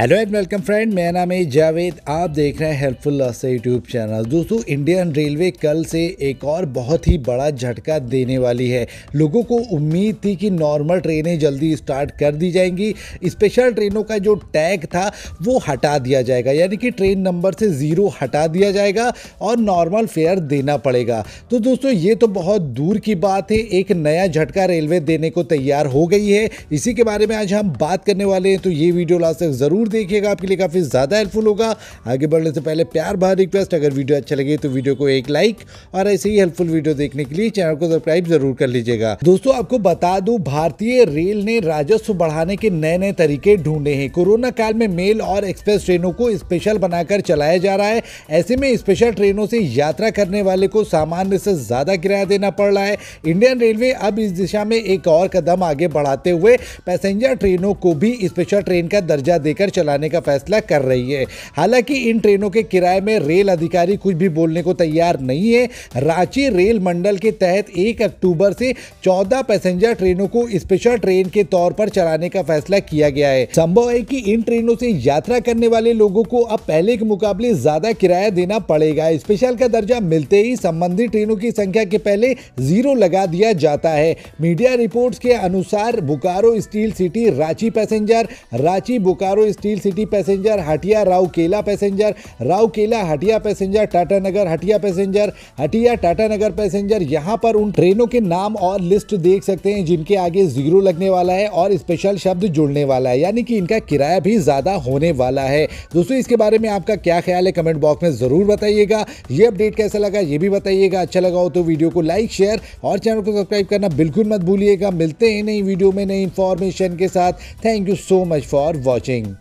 hello and welcome friend मेरा नाम है जावेद आप देख रहे हैं हेल्पफुल से यूट्यूब चैनल दोस्तों इंडियन रेलवे कल से एक और बहुत ही बड़ा झटका देने वाली है लोगों को उम्मीद थी कि नॉर्मल ट्रेनें जल्दी स्टार्ट कर दी जाएंगी स्पेशल ट्रेनों का जो टैग था वो हटा दिया जाएगा यानी कि ट्रेन नंबर से ज़ीरो हटा दिया जाएगा और नॉर्मल फेयर देना पड़ेगा तो दोस्तों ये तो बहुत दूर की बात है एक नया झटका रेलवे देने को तैयार हो गई है इसी के बारे में आज हम बात करने वाले हैं तो ये वीडियो लास्ट तक ज़रूर ज़रूर देखिएगा आपके लिए काफ़ी ज़्यादा हेल्पफुल होगा आगे बढ़ने से पहले प्यार भरा रिक्वेस्ट अगर वीडियो अच्छा लगे तो वीडियो को एक लाइक और ऐसे ही हेल्पफुल वीडियो देखने के लिए चैनल को सब्सक्राइब जरूर कर लीजिएगा दोस्तों आपको बता दूं भारतीय रेल ने राजस्व बढ़ाने के नए नए तरीके ढूंढे हैं कोरोना काल में मेल और एक्सप्रेस ट्रेनों को स्पेशल बनाकर चलाया जा रहा है ऐसे में स्पेशल ट्रेनों से यात्रा करने वाले को सामान्य से ज्यादा किराया देना पड़ रहा है इंडियन रेलवे अब इस दिशा में एक और कदम आगे बढ़ाते हुए पैसेंजर ट्रेनों को भी स्पेशल ट्रेन का दर्जा देकर चलाने का फैसला कर रही है हालांकि इन ट्रेनों के किराए में रेल अधिकारी कुछ भी बोलने को तैयार नहीं है रांची रेल मंडल के तहत एक अक्टूबर से चौदह पैसेंजर ट्रेनों को स्पेशल ट्रेन के तौर पर चलाने का फैसला किया गया है संभव है की इन ट्रेनों से यात्रा करने वाले लोगों को अब पहले के मुकाबले ज्यादा किराया देना पड़ेगा स्पेशल का दर्जा मिलते ही संबंधित ट्रेनों की संख्या के पहले जीरो लगा दिया जाता है मीडिया रिपोर्ट्स के अनुसार Bokaro steel city Ranchi passenger Ranchi Bokaro steel steel city passenger Hatia Rourkela passenger Rourkela Hatia passenger Tatanagar Hatia passenger Hatia Tatanagar passenger यहाँ पर उन ट्रेनों के नाम और लिस्ट देख सकते हैं जिनके आगे जीरो लगने वाला है और स्पेशल शब्द जुड़ने वाला है यानी कि इनका किराया भी ज़्यादा होने वाला है दोस्तों इसके बारे में आपका क्या ख्याल है कमेंट बॉक्स में ज़रूर बताइएगा ये अपडेट कैसा लगा ये भी बताइएगा अच्छा लगा हो तो वीडियो को लाइक शेयर और चैनल को सब्सक्राइब करना बिल्कुल मत भूलिएगा मिलते हैं नई वीडियो में नई इन्फॉर्मेशन के साथ thank you so much for watching